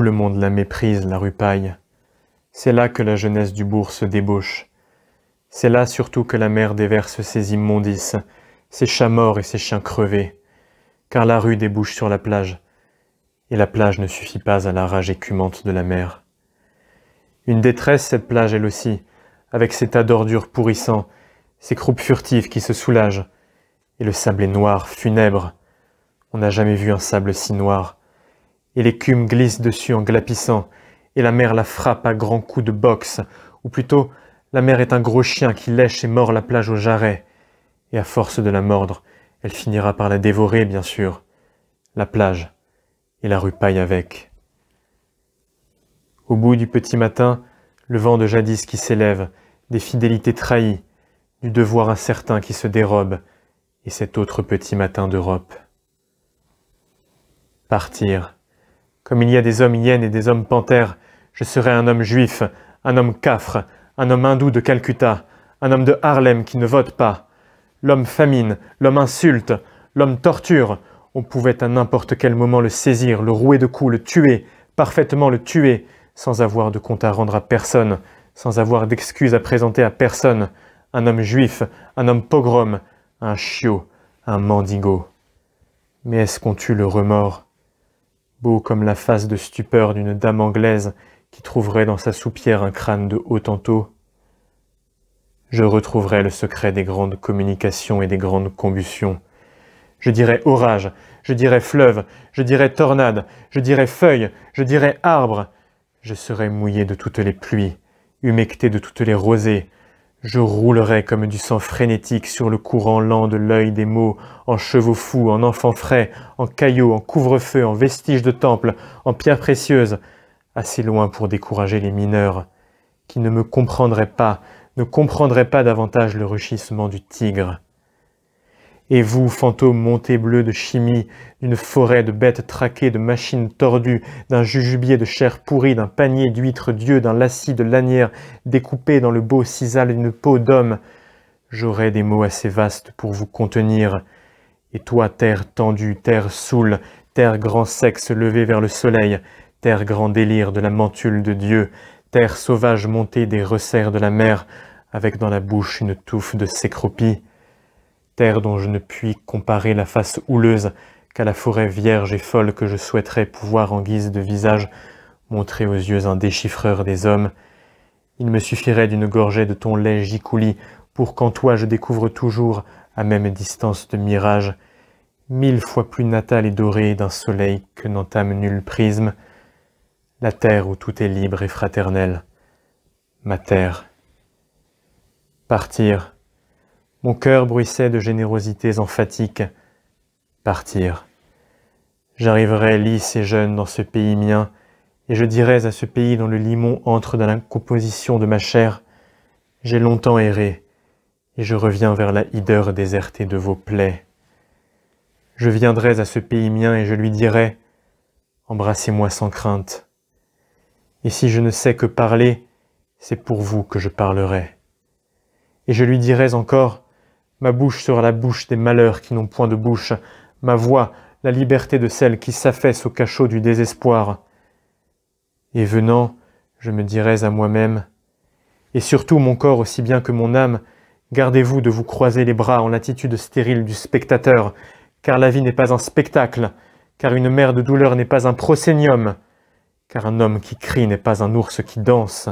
le monde la méprise, la rue Paille, C'est là que la jeunesse du bourg se débauche. C'est là surtout que la mer déverse ses immondices, ses chats morts et ses chiens crevés, car la rue débouche sur la plage, et la plage ne suffit pas à la rage écumante de la mer. Une détresse, cette plage elle aussi, avec ses tas d'ordures pourrissants, ses croupes furtives qui se soulagent, et le sable est noir, funèbre. On n'a jamais vu un sable si noir, et l'écume glisse dessus en glapissant, et la mer la frappe à grands coups de boxe, ou plutôt, la mer est un gros chien qui lèche et mord la plage au jarret, et à force de la mordre, elle finira par la dévorer, bien sûr, la plage, et la rue paille avec. Au bout du petit matin, le vent de jadis qui s'élève, des fidélités trahies, du devoir incertain qui se dérobe, et cet autre petit matin d'Europe. Partir comme il y a des hommes hyènes et des hommes panthères, je serais un homme juif, un homme cafre, un homme hindou de Calcutta, un homme de Harlem qui ne vote pas. L'homme famine, l'homme insulte, l'homme torture. On pouvait à n'importe quel moment le saisir, le rouer de coups, le tuer, parfaitement le tuer, sans avoir de compte à rendre à personne, sans avoir d'excuses à présenter à personne. Un homme juif, un homme pogrom, un chiot, un mendigo. Mais est-ce qu'on tue le remords beau comme la face de stupeur d'une dame anglaise qui trouverait dans sa soupière un crâne de haut tantôt. Je retrouverai le secret des grandes communications et des grandes combustions. Je dirai orage, je dirai fleuve, je dirai tornade, je dirai feuille, je dirai arbre. Je serai mouillé de toutes les pluies, humecté de toutes les rosées, je roulerai comme du sang frénétique sur le courant lent de l'œil des mots, en chevaux fous, en enfants frais, en caillots, en couvre-feu, en vestiges de temples, en pierres précieuses, assez loin pour décourager les mineurs, qui ne me comprendraient pas, ne comprendraient pas davantage le ruchissement du tigre. Et vous, fantômes montés bleus de chimie, d'une forêt de bêtes traquées, de machines tordues, d'un jujubier de chair pourrie, d'un panier d'huîtres dieu, d'un lacis de lanière découpé dans le beau cisal d'une peau d'homme, j'aurai des mots assez vastes pour vous contenir. Et toi, terre tendue, terre saoule, terre grand sexe levée vers le soleil, terre grand délire de la mentule de Dieu, terre sauvage montée des resserres de la mer, avec dans la bouche une touffe de sécropie, « Terre dont je ne puis comparer la face houleuse qu'à la forêt vierge et folle que je souhaiterais pouvoir en guise de visage montrer aux yeux un déchiffreur des hommes. Il me suffirait d'une gorgée de ton lait gicouli pour qu'en toi je découvre toujours, à même distance de mirage, mille fois plus natale et dorée d'un soleil que n'entame nul prisme, la terre où tout est libre et fraternel, ma terre. Partir, mon cœur bruissait de générosités emphatiques. Partir. J'arriverai lisse et jeune dans ce pays mien, et je dirais à ce pays dont le limon entre dans la composition de ma chair, j'ai longtemps erré, et je reviens vers la hideur désertée de vos plaies. Je viendrais à ce pays mien et je lui dirai, embrassez-moi sans crainte. Et si je ne sais que parler, c'est pour vous que je parlerai. Et je lui dirais encore, Ma bouche sera la bouche des malheurs qui n'ont point de bouche, ma voix la liberté de celle qui s'affaisse au cachot du désespoir. Et venant, je me dirais à moi-même, et surtout mon corps aussi bien que mon âme, gardez-vous de vous croiser les bras en l'attitude stérile du spectateur, car la vie n'est pas un spectacle, car une mère de douleur n'est pas un prosénium, car un homme qui crie n'est pas un ours qui danse.